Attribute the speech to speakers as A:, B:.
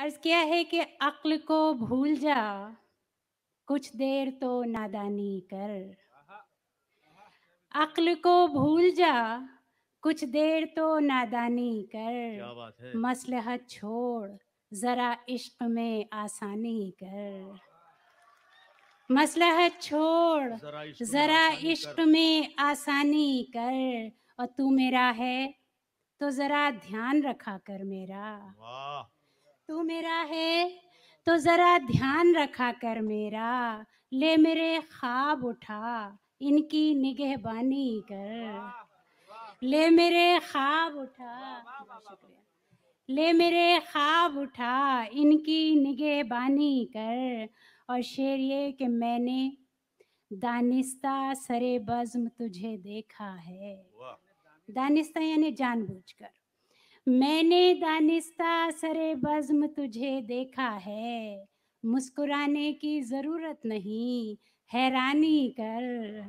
A: अर्ज किया है कि अक्ल को भूल जा कुछ देर तो नादानी कर अक्ल को भूल जा कुछ देर तो नादानी कर मसलहत छोड़ जरा इश्क में आसानी कर मसलहत छोड़ जरा इश्क में आसानी कर और तू मेरा है तो जरा ध्यान रखा कर मेरा मेरा है तो ज़रा ध्यान रखा कर मेरा ले मेरे ख्वाब उठा इनकी निगहबानी कर ले मेरे ख्वाब उठा ले मेरे ख्वाब उठा इनकी निगहबानी कर और शेर ये कि मैंने दानिस्ता सरे बज़म तुझे देखा है दानिस्ता यानी जानबूझकर मैंने दानिस्ता सरे बज्म तुझे देखा है मुस्कुराने की जरूरत नहीं हैरानी कर